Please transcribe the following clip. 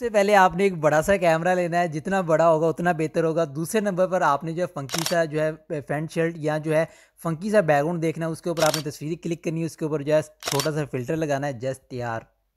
सबसे पहले आपने एक बड़ा सा कैमरा लेना है जितना बड़ा होगा उतना बेहतर होगा दूसरे नंबर पर आपने जो है फंकी सा जो है फ्रेंट शर्ट या जो है फंकी सा बैकग्राउंड देखना है उसके ऊपर आपने तस्वीरें क्लिक करनी है उसके ऊपर जो है छोटा सा फिल्टर लगाना है जस्ट तैयार